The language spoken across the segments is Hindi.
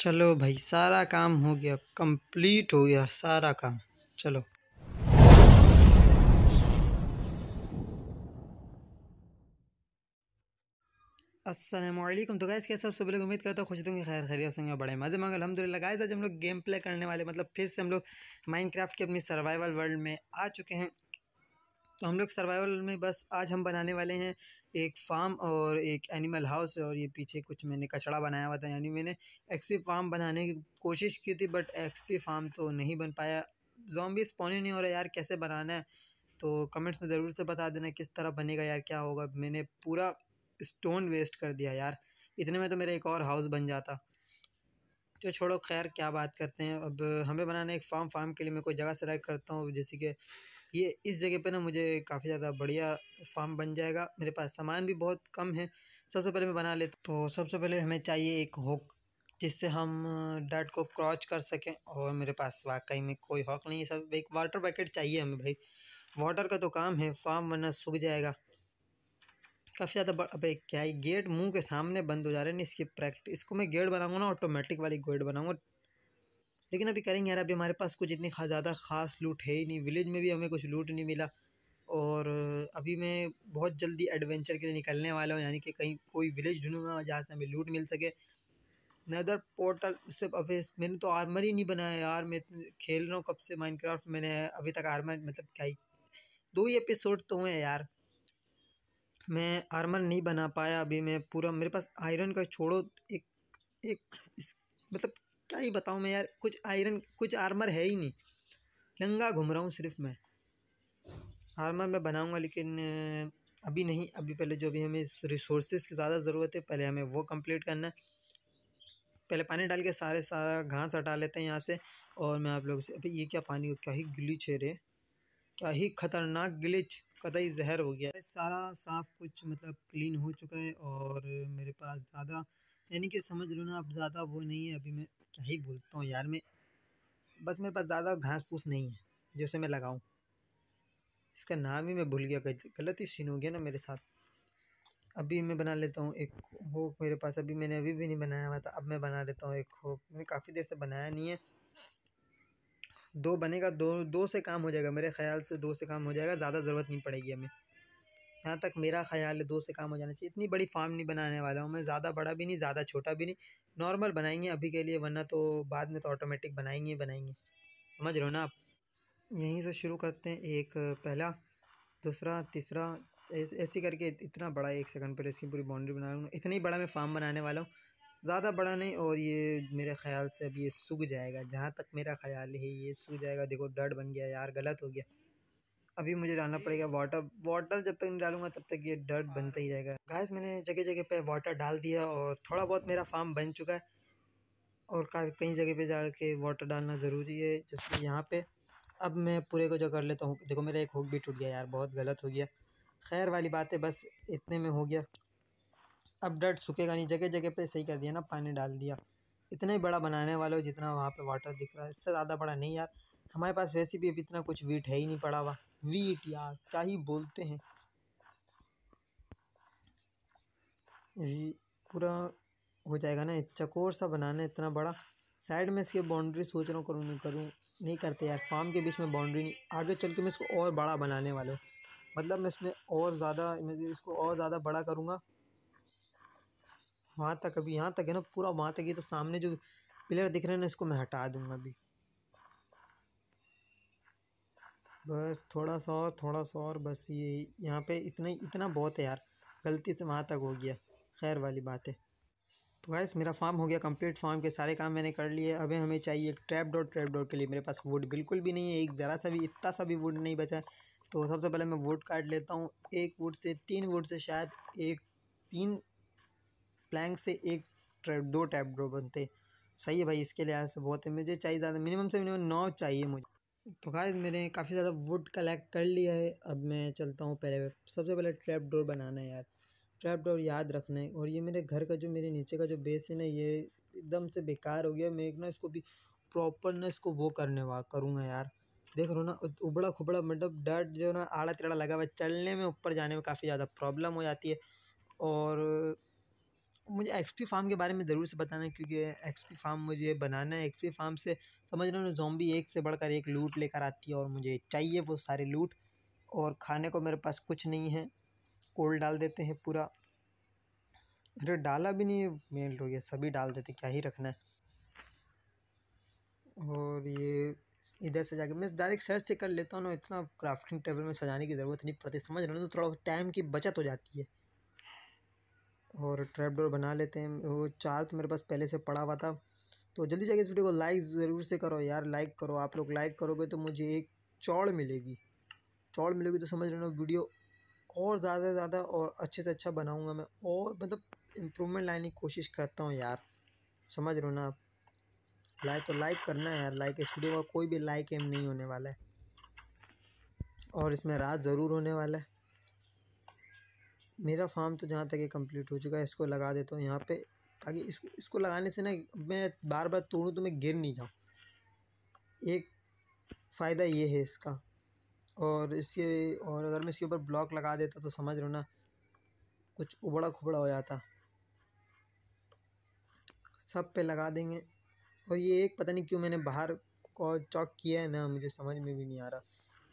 चलो भाई सारा काम हो गया कंप्लीट हो गया सारा काम चलो असलम तो गैस कैसे सब लोग उम्मीद करता हूँ खुश दूंगे खैर खरीद होंगे बड़े मज़े मंगल अलहमदिल्ला गाय आज हम लोग गेम प्ले करने वाले मतलब फिर से हम लोग माइनक्राफ्ट के अपनी सर्वाइवल वर्ल्ड में आ चुके हैं तो हम लोग सर्वाइवल में बस आज हम बनाने वाले हैं एक फार्म और एक एनिमल हाउस और ये पीछे कुछ मैंने कचड़ा बनाया हुआ था यानी मैंने एक्सपी फार्म बनाने की कोशिश की थी बट एक्सपी फार्म तो नहीं बन पाया जॉम्बी स्पॉन नहीं हो रहा यार कैसे बनाना है तो कमेंट्स में ज़रूर से बता देना किस तरह बनेगा यार क्या होगा मैंने पूरा स्टोन वेस्ट कर दिया यार इतने में तो मेरा एक और हाउस बन जाता तो छोड़ो खैर क्या बात करते हैं अब हमें बनाना एक फार्म फार्म के लिए मैं कोई जगह सेलेक्ट करता हूँ जैसे कि ये इस जगह पे ना मुझे काफ़ी ज़्यादा बढ़िया फार्म बन जाएगा मेरे पास सामान भी बहुत कम है सबसे पहले मैं बना लेता तो सबसे पहले हमें चाहिए एक हॉक जिससे हम डट को क्रॉच कर सकें और मेरे पास वाकई में कोई हॉक नहीं है सब एक वाटर पैकेट चाहिए हमें भाई वाटर का तो काम है फार्म वरना सूख जाएगा काफ़ी ज़्यादा अब क्या है गेट मुंह के सामने बंद हो जा रहे हैं इसकी प्रैक्टिस इसको मैं गेट बनाऊंगा ना ऑटोमेटिक वाली गेट बनाऊंगा लेकिन अभी करेंगे यार अभी हमारे पास कुछ इतनी ज़्यादा ख़ास लूट है ही नहीं विलेज में भी हमें कुछ लूट नहीं मिला और अभी मैं बहुत जल्दी एडवेंचर के लिए निकलने वाला हूँ यानी कि कहीं कोई विलेज ढूंढूंगा जहाँ से हमें लूट मिल सके नदर पोर्टल उससे अभी मैंने तो आर्मर ही नहीं बनाया यार मैं खेल रहा हूँ कब से माइनक्राफ्ट मैंने अभी तक आर्मर मतलब क्या ही दो ही एपिसोड तो हुए यार मैं आर्मर नहीं बना पाया अभी मैं पूरा मेरे पास आयरन का छोड़ो एक एक मतलब क्या ही बताऊँ मैं यार कुछ आयरन कुछ आर्मर है ही नहीं नंगा घूम रहा हूँ सिर्फ मैं आर्मर मैं बनाऊँगा लेकिन अभी नहीं अभी पहले जो भी हमें रिसोर्सेज की ज़्यादा ज़रूरत है पहले हमें वो कंप्लीट करना है पहले पानी डाल के सारे सारा घास हटा लेते हैं यहाँ से और मैं आप लोगों से अभी ये क्या पानी क्या ही गिलिच है रे क्या ही ख़तरनाक ग्लिच कतई जहर हो गया सारा साफ कुछ मतलब क्लीन हो चुका है और मेरे पास ज़्यादा यानी कि समझ लो ना अब ज़्यादा वो नहीं है अभी मैं क्या ही बोलता हूँ यार मैं बस मेरे पास ज़्यादा घास फूस नहीं है जैसे मैं लगाऊँ इसका नाम ही मैं भूल गया गलत ही सीन हो गया ना मेरे साथ अभी मैं बना लेता हूँ एक होक मेरे पास अभी मैंने अभी भी नहीं बनाया हुआ था अब मैं बना लेता हूँ एक होक मैंने काफ़ी देर से बनाया नहीं है दो बनेगा दो दो से काम हो जाएगा मेरे ख्याल से दो से काम हो जाएगा ज़्यादा ज़रूरत नहीं पड़ेगी हमें जहाँ तक मेरा ख्याल है दो से काम हो जाना चाहिए इतनी बड़ी फार्म नहीं बनाने वाला हूँ मैं ज़्यादा बड़ा भी नहीं ज़्यादा छोटा भी नहीं नॉर्मल बनाएंगे अभी के लिए वरना तो बाद में तो ऑटोमेटिक बनाएंगे बनाएंगे समझ रहे हो ना आप यहीं से शुरू करते हैं एक पहला दूसरा तीसरा ऐसे करके इतना बड़ा एक सेकंड पर इसकी पूरी बाउंड्री बना लूँगा इतना ही बड़ा मैं फार्म बनाने वाला हूँ ज़्यादा बड़ा नहीं और ये मेरे ख्याल से अब ये सूख जाएगा जहाँ तक मेरा ख्याल है ये सूख जाएगा देखो डर बन गया यार गलत हो गया अभी मुझे डालना पड़ेगा वाटर वाटर जब तक नहीं डालूंगा तब तक ये डर्ट हाँ। बनता ही रहेगा गाय मैंने जगह जगह पे वाटर डाल दिया और थोड़ा बहुत मेरा फार्म बन चुका है और कई जगह पे के वाटर डालना ज़रूरी है जैसे यहाँ पे अब मैं पूरे को जो कर लेता हूँ देखो मेरा एक हुक भी टूट गया यार बहुत गलत हो गया खैर वाली बात है बस इतने में हो गया अब डर्ट सूखेगा नहीं जगह जगह पर सही कर दिया ना पानी डाल दिया इतना ही बड़ा बनाने वाले हो जितना वहाँ पे वाटर दिख रहा है इससे ज़्यादा बड़ा नहीं यार हमारे पास वैसे भी अभी इतना कुछ वीट है ही नहीं पड़ा हुआ वीट यार क्या ही बोलते हैं पूरा हो जाएगा ना चकोर सा बनाना इतना बड़ा साइड में इसके बाउंड्री सोच रहा हूँ करूँ नहीं करूँ नहीं करते यार फार्म के बीच में बाउंड्री नहीं आगे चल के मैं इसको और बड़ा बनाने वाला हूँ मतलब मैं इसमें और ज़्यादा मैं मतलब इसको और ज़्यादा बड़ा करूँगा वहाँ तक अभी यहाँ तक है ना पूरा वहाँ तक ही तो सामने जो पिलर दिख रहे हैं ना इसको मैं हटा दूँगा अभी बस थोड़ा सा और थोड़ा सा और बस ये यहाँ पे इतना इतना बहुत है यार गलती से वहाँ तक हो गया खैर वाली बात है तो गैस मेरा फार्म हो गया कंप्लीट फार्म के सारे काम मैंने कर लिए अभी हमें चाहिए एक ट्रैप डॉट ट्रैप डॉट के लिए मेरे पास वुड बिल्कुल भी नहीं है एक ज़रा सा भी इतना सा भी वुड नहीं बचा तो सबसे पहले मैं वुड काट लेता हूँ एक वुड से तीन वुड से शायद एक तीन प्लैंक से एक ट्रैप दो ट्रैप डॉट बनते सही है भाई इसके लिहाज से बहुत है मुझे चाहिए ज़्यादा मिनिमम से मिनिमम नौ चाहिए मुझे तो गाइस मैंने काफ़ी ज़्यादा वुड कलेक्ट कर लिया है अब मैं चलता हूँ पहले सबसे पहले ट्रैप डोर बनाना है यार ट्रैप डोर याद रखना है और ये मेरे घर का जो मेरे नीचे का जो बेस है ना ये एकदम से बेकार हो गया मैं एक ना इसको भी प्रॉपर ना इसको वो करने वा करूँगा यार देख रहा ना उबड़ा खुबड़ा मतलब डर जो ना आड़ा तिड़ा लगा हुआ चलने में ऊपर जाने में काफ़ी ज़्यादा प्रॉब्लम हो जाती है और मुझे एक्सपी फार्म के बारे में ज़रूर से बताना क्योंकि एक्सपी फार्म मुझे बनाना है एक्सपी फार्म से समझ रहे हो जोम्बी एक से बढ़कर एक लूट लेकर आती है और मुझे चाहिए वो सारे लूट और खाने को मेरे पास कुछ नहीं है कोल डाल देते हैं पूरा अरे डाला भी नहीं मेल हो गया सभी डाल देते क्या ही रखना है और ये इधर से जाके मैं डायरेक्ट सर्च से कर लेता हूँ ना इतना क्राफ्टिंग टेबल में सजाने की ज़रूरत नहीं पड़ती समझ रहे हो तो थोड़ा टाइम की बचत हो जाती है और ट्रैपडोर बना लेते हैं वो चार तो मेरे पास पहले से पड़ा हुआ था तो जल्दी जाके इस वीडियो को लाइक ज़रूर से करो यार लाइक करो आप लोग लाइक करोगे तो मुझे एक चौड़ मिलेगी चौड़ मिलेगी तो समझ रहे हो वीडियो और ज़्यादा से ज़्यादा और अच्छे से अच्छा बनाऊँगा मैं और मतलब इम्प्रूवमेंट लाने की कोशिश करता हूँ यार समझ रहे हो ना आप लाइक तो लाइक करना है यार लाइक इस वीडियो का कोई भी लाइक एम नहीं होने वाला है और इसमें रात ज़रूर होने वाला है मेरा फार्म तो जहाँ तक ये कंप्लीट हो चुका है इसको लगा देता हूँ यहाँ पे ताकि इसको इसको लगाने से ना मैं बार बार तोड़ूँ तो मैं गिर नहीं जाऊँ एक फ़ायदा ये है इसका और इसके और अगर मैं इसके ऊपर ब्लॉक लगा देता तो समझ लो ना कुछ उबड़ा खुबड़ा हो जाता सब पे लगा देंगे और ये एक पता नहीं क्यों मैंने बाहर को चौक किया है ना मुझे समझ में भी नहीं आ रहा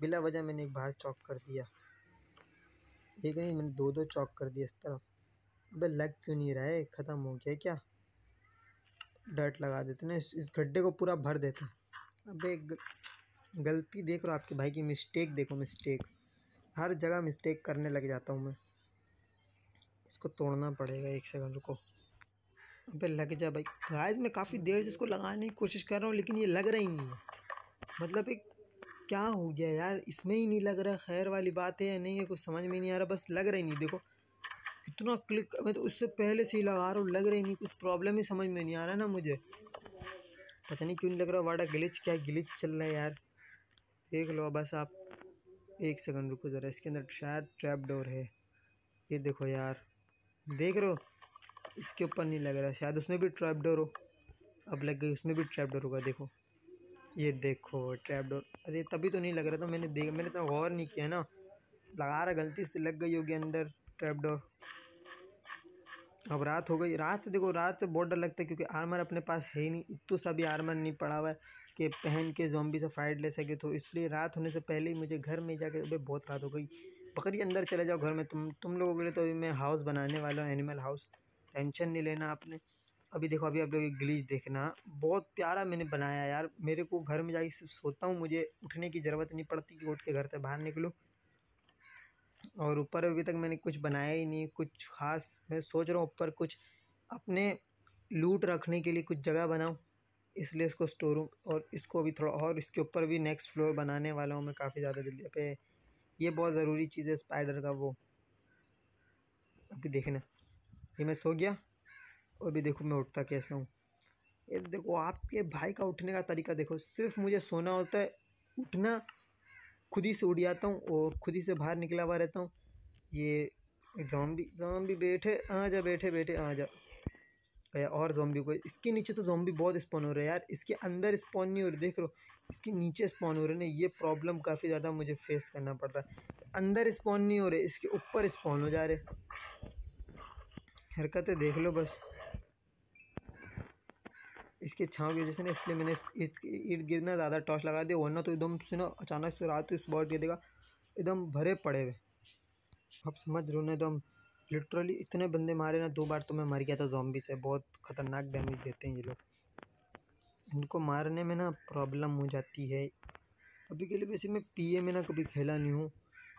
बिला वजह मैंने एक बाहर चौक कर दिया ठीक नहीं मैंने दो दो चौक कर दिया इस तरफ अबे लग क्यों नहीं रहा है ख़त्म हो गया क्या डर्ट लगा देते ना इस गड्ढे को पूरा भर देते अबे गलती देख रहा आपके भाई की मिस्टेक देखो मिस्टेक हर जगह मिस्टेक करने लग जाता हूँ मैं इसको तोड़ना पड़ेगा एक सेकंड रुको अबे लग जा भाई गाइस मैं काफ़ी देर से इसको लगाने की कोशिश कर रहा हूँ लेकिन ये लग रही नहीं है मतलब एक क्या हो गया यार इसमें ही नहीं लग रहा खैर वाली बात है या नहीं है कुछ समझ में नहीं आ रहा बस लग रही नहीं देखो कितना क्लिक मैं तो उससे पहले से ही लगा रहा हूँ लग रही नहीं कुछ प्रॉब्लम ही समझ में नहीं आ रहा ना मुझे पता नहीं क्यों नहीं लग रहा वाडा ग्लिच क्या ग्लिच चल रहा है यार देख लो बस आप एक सेकंड रुको ज़रा इसके अंदर शायद ट्रैप डोर है ये देखो यार देख रहे हो इसके ऊपर नहीं लग रहा शायद उसमें भी ट्रैप डोर हो अब लग गई उसमें भी ट्रैप डोर होगा देखो ये देखो ट्रैपडोर अरे तभी तो नहीं लग रहा था मैंने देखा मैंने इतना गौर नहीं किया ना लगा रहा गलती से लग गई होगी अंदर ट्रैपडोर अब रात हो गई रात से देखो रात से बहुत डर लगता है क्योंकि आर्मर अपने पास है ही नहीं इतना सा भी आर्मर नहीं पड़ा हुआ है कि पहन के जोम्बी से फाइट ले सके तो इसलिए रात होने से पहले ही मुझे घर में जाके अभी बहुत रात हो गई बकरी अंदर चले जाओ घर में तुम तुम लोगों के लिए तो अभी मैं हाउस बनाने वाला हूँ एनिमल हाउस टेंशन नहीं लेना आपने अभी देखो अभी आप लोग एक ग्लीच देखना बहुत प्यारा मैंने बनाया यार मेरे को घर में जाके सिर्फ सोता हूँ मुझे उठने की ज़रूरत नहीं पड़ती कि उठ के घर से बाहर निकलो और ऊपर अभी तक मैंने कुछ बनाया ही नहीं कुछ खास मैं सोच रहा हूँ ऊपर कुछ अपने लूट रखने के लिए कुछ जगह बनाऊँ इसलिए इसको स्टोर और इसको अभी थोड़ा और इसके ऊपर भी नेक्स्ट फ्लोर बनाने वाला हूँ मैं काफ़ी ज़्यादा जल्दी पे ये बहुत ज़रूरी चीज़ है स्पाइडर का वो अभी देखना ये मैं सो गया और भी देखो मैं उठता कैसे हूँ ये देखो आपके भाई का उठने का तरीका देखो सिर्फ मुझे सोना होता है उठना खुद ही से उड़ जाता हूँ और खुद ही से बाहर निकला हुआ रहता हूँ ये जॉम्बी जॉम्बी बैठे आ जा बैठे बैठे आ जा गया और जॉम्बी को इसके नीचे तो जॉम्बी बहुत स्पॉन हो रहा है यार इसके अंदर स्पॉन नहीं हो रही देख लो इसके नीचे स्पॉन हो रहे ना ये प्रॉब्लम काफ़ी ज़्यादा मुझे फेस करना पड़ रहा है अंदर स्पॉन नहीं हो रहे इसके ऊपर स्पॉन हो जा रहे हरकतें देख लो बस इसके छाँव की वजह से ना इसलिए मैंने इर्द गिर्द ना ज़्यादा टॉर्च लगा दिया वरना तो एकदम से ना अचानक से रात इस बॉल के देगा एकदम भरे पड़े हुए आप समझ रहे हो ना एकदम लिटरली इतने बंदे मारे ना दो बार तो मैं मर गया था जॉम्बी से बहुत ख़तरनाक डैमेज देते हैं ये लोग इनको मारने में ना प्रॉब्लम हो जाती है अभी के लिए वैसे मैं पीए में ना कभी खेला नहीं हूँ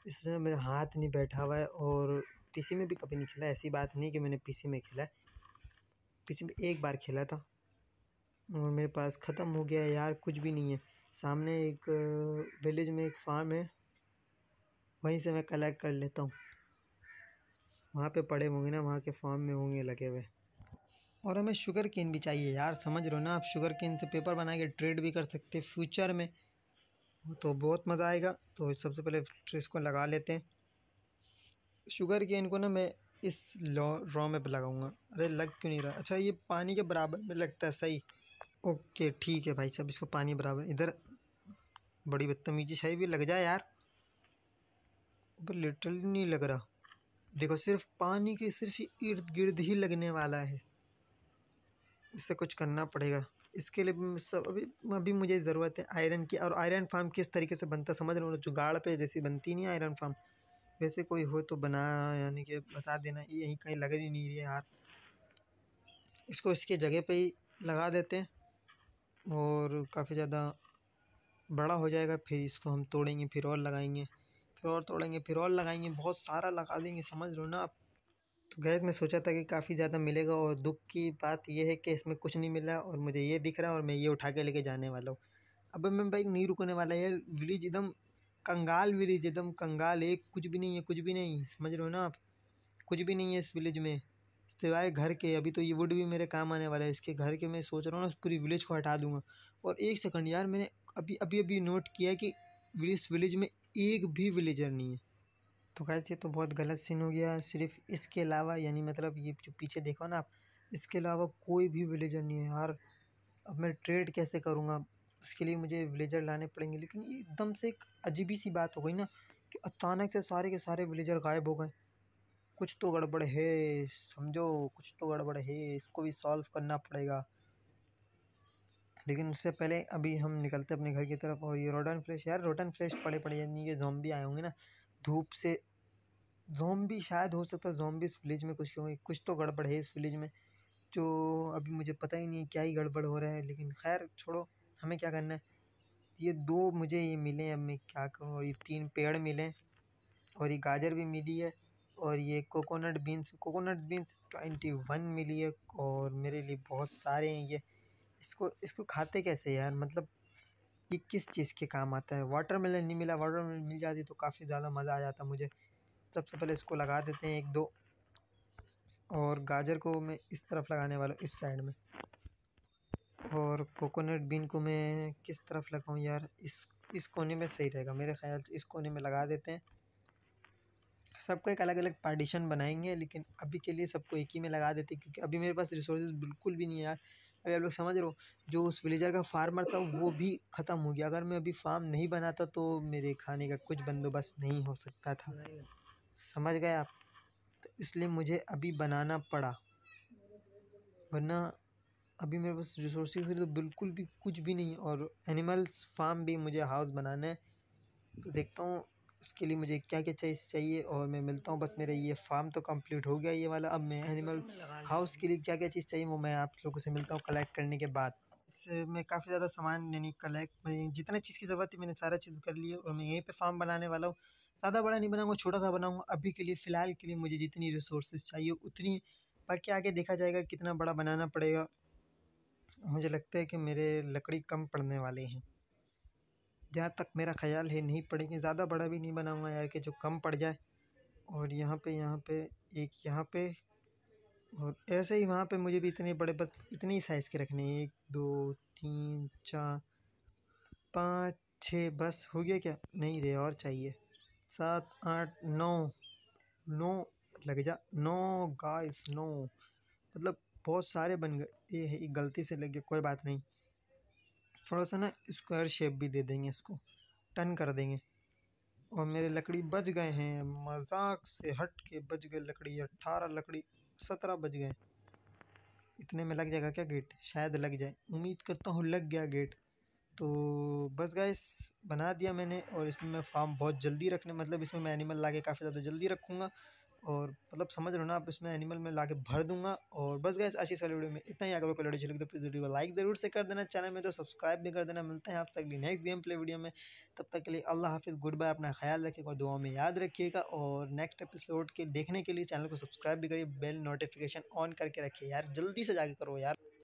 इसलिए मेरा हाथ नहीं बैठा हुआ है और पीसी में भी कभी नहीं खेला ऐसी बात नहीं कि मैंने सी में खेला है पीसी में एक बार खेला था और मेरे पास ख़त्म हो गया यार कुछ भी नहीं है सामने एक विलेज में एक फार्म है वहीं से मैं कलेक्ट कर लेता हूँ वहाँ पे पड़े होंगे ना वहाँ के फार्म में होंगे लगे हुए और हमें शुगर केन भी चाहिए यार समझ रहे हो ना आप शुगर केन से पेपर बना के ट्रेड भी कर सकते हैं फ्यूचर में तो बहुत मज़ा आएगा तो सबसे पहले इसको लगा लेते हैं शुगर केन को ना मैं इस लॉ रॉ में लगाऊंगा अरे लग क्यों नहीं रहा अच्छा ये पानी के बराबर में लगता है सही ओके ठीक है भाई साहब इसको पानी बराबर इधर बड़ी बदतमीजी शाही भी लग जाए यार लिटल नहीं लग रहा देखो सिर्फ पानी के सिर्फ इर्द गिर्द ही लगने वाला है इससे कुछ करना पड़ेगा इसके लिए सब अभी अभी मुझे ज़रूरत है आयरन की और आयरन फार्म किस तरीके से बनता समझ लो जो जुगाड़ पे जैसी बनती नहीं आयरन फार्म वैसे कोई हो तो बना यानी कि बता देना यहीं कहीं लग ही नहीं रही यार इसको इसके जगह पे ही लगा देते हैं और काफ़ी ज़्यादा बड़ा हो जाएगा फिर इसको हम तोड़ेंगे फिर और लगाएंगे फिर और तोड़ेंगे फिर और लगाएंगे बहुत सारा लगा देंगे समझ लो ना आप तो गैस मैं सोचा था कि काफ़ी ज़्यादा मिलेगा और दुख की बात यह है कि इसमें कुछ नहीं मिला और मुझे ये दिख रहा है और मैं ये उठा के लेके जाने वाला हूँ अब मैं भाई नहीं रुकने वाला यार विलेज एकदम कंगाल विलेज एकदम कंगाल एक कुछ भी नहीं है कुछ भी नहीं समझ रहे हो ना आप कुछ भी नहीं है इस विलेज में सिवाय घर के अभी तो ये वुड भी मेरे काम आने वाला है इसके घर के मैं सोच रहा हूँ ना उस पूरी विलेज को हटा दूँगा और एक सेकंड यार मैंने अभी अभी अभी नोट किया कि इस विलेज में एक भी विलेजर नहीं है तो खैर ये तो बहुत गलत सीन हो गया सिर्फ इसके अलावा यानी मतलब ये जो पीछे देखो ना आप इसके अलावा कोई भी विलेजर नहीं है यार अब मैं ट्रेड कैसे करूँगा उसके लिए मुझे विलेजर लाने पड़ेंगे लेकिन एकदम से एक अजीबी सी बात हो गई ना कि अचानक से सारे के सारे विलेजर गायब हो गए कुछ तो गड़बड़ है समझो कुछ तो गड़बड़ है इसको भी सॉल्व करना पड़ेगा लेकिन उससे पहले अभी हम निकलते अपने घर की तरफ और ये रोटन फ्लैश यार रोटन फ्लैश पड़े पड़े यानी ये जोम्बी आए होंगे ना धूप से जोम्बी शायद हो सकता है जोम्बी इस विलेज में कुछ होंगे कुछ तो गड़बड़ है इस विलेज में जो अभी मुझे पता ही नहीं क्या ही गड़बड़ हो रहा है लेकिन खैर छोड़ो हमें क्या करना है ये दो मुझे ये मिले अब मैं क्या करूँ और ये तीन पेड़ मिले और ये गाजर भी मिली है और ये coconut beans coconut beans twenty one मिली है और मेरे लिए बहुत सारे हैं ये इसको इसको खाते कैसे यार मतलब ये किस चीज़ के काम आता है वाटर मेलन नहीं मिला वाटर मेलन मिल जाती तो काफ़ी ज़्यादा मज़ा आ जाता मुझे सबसे पहले इसको लगा देते हैं एक दो और गाजर को मैं इस तरफ लगाने वाला हूँ इस साइड में और कोकोनट बीन को मैं किस तरफ लगाऊँ यार इस इस कोने में सही रहेगा मेरे ख्याल से इस कोने में लगा देते हैं सबका एक अलग अलग पार्टीशन बनाएंगे लेकिन अभी के लिए सबको एक ही में लगा देते क्योंकि अभी मेरे पास रिसोर्सेज बिल्कुल भी नहीं है यार अभी आप लोग समझ रहे हो जो उस विलेजर का फार्मर था वो भी ख़त्म हो गया अगर मैं अभी फार्म नहीं बनाता तो मेरे खाने का कुछ बंदोबस्त नहीं हो सकता था समझ गए आप तो इसलिए मुझे अभी बनाना पड़ा वरना अभी मेरे पास रिसोर्सेज तो बिल्कुल भी कुछ भी नहीं और एनिमल्स फार्म भी मुझे हाउस बनाना है तो देखता हूँ उसके लिए मुझे क्या क्या चाहिए चाहिए और मैं मिलता हूँ बस मेरा ये फार्म तो कंप्लीट हो गया ये वाला अब मैं एनिमल हाउस के लिए क्या क्या चीज़ चाहिए वो मैं आप लोगों से मिलता हूँ कलेक्ट करने के बाद इससे मैं काफ़ी ज़्यादा सामान यानी कलेक्ट मैंने जितना चीज़ की ज़रूरत थी मैंने सारा चीज़ कर लिया और मैं यहीं पर फार्म बनाने वाला हूँ ज़्यादा बड़ा नहीं बनाऊँगा छोटा सा बनाऊँगा अभी के लिए फ़िलहाल के लिए मुझे जितनी रिसोर्सेज चाहिए उतनी बाकी आगे देखा जाएगा कितना बड़ा बनाना पड़ेगा मुझे लगता है कि मेरे लकड़ी कम पड़ने वाले हैं जहाँ तक मेरा ख़्याल है नहीं पड़ेंगे ज़्यादा बड़ा भी नहीं बनाऊँगा यार कि जो कम पड़ जाए और यहाँ पे यहाँ पे एक यहाँ पे और ऐसे ही वहाँ पे मुझे भी इतने बड़े बस इतने ही साइज़ के रखने एक दो तीन चार पाँच छः बस हो गया क्या नहीं रे और चाहिए सात आठ नौ नौ लग जा नौ गाइस नौ मतलब बहुत सारे बन गए ये गलती से लग गए कोई बात नहीं थोड़ा सा ना स्क्वायर शेप भी दे देंगे इसको टन कर देंगे और मेरे लकड़ी बच गए हैं मजाक से हट के बच गए लकड़ी अट्ठारह लकड़ी सत्रह बज गए इतने में लग जाएगा क्या गेट शायद लग जाए उम्मीद करता हूँ लग गया गेट तो बस गए बना दिया मैंने और इसमें मैं फार्म बहुत जल्दी रखने मतलब इसमें मैं एनिमल लाके काफ़ी ज़्यादा जल्दी रखूँगा और मतलब समझ रहे हो ना आप इसमें एनिमल में ला के भर दूंगा और बस गए अच्छी सारी वीडियो में इतना ही अगर कोई वीडियो चलेगी तो प्लीज़ वीडियो को लाइक ज़रूर से कर देना चैनल में तो सब्सक्राइब भी कर देना मिलते हैं आप तक नेक्स्ट गेम प्ले वीडियो में तब तक के लिए अल्लाह हाफिज़ गुड बाय अपना ख्याल रखिएगा और दुआ में याद रखिएगा और नेक्स्ट एपिसोड के देखने के लिए चैनल को सब्सक्राइब भी करिए बेल नोटिफिकेशन ऑन करके रखिए यार जल्दी से जाके करो यार